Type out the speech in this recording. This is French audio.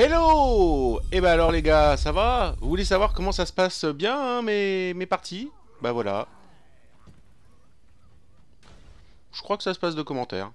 Hello Et eh ben alors les gars, ça va Vous voulez savoir comment ça se passe bien hein, mes, parties Bah voilà. Je crois que ça se passe de commentaires.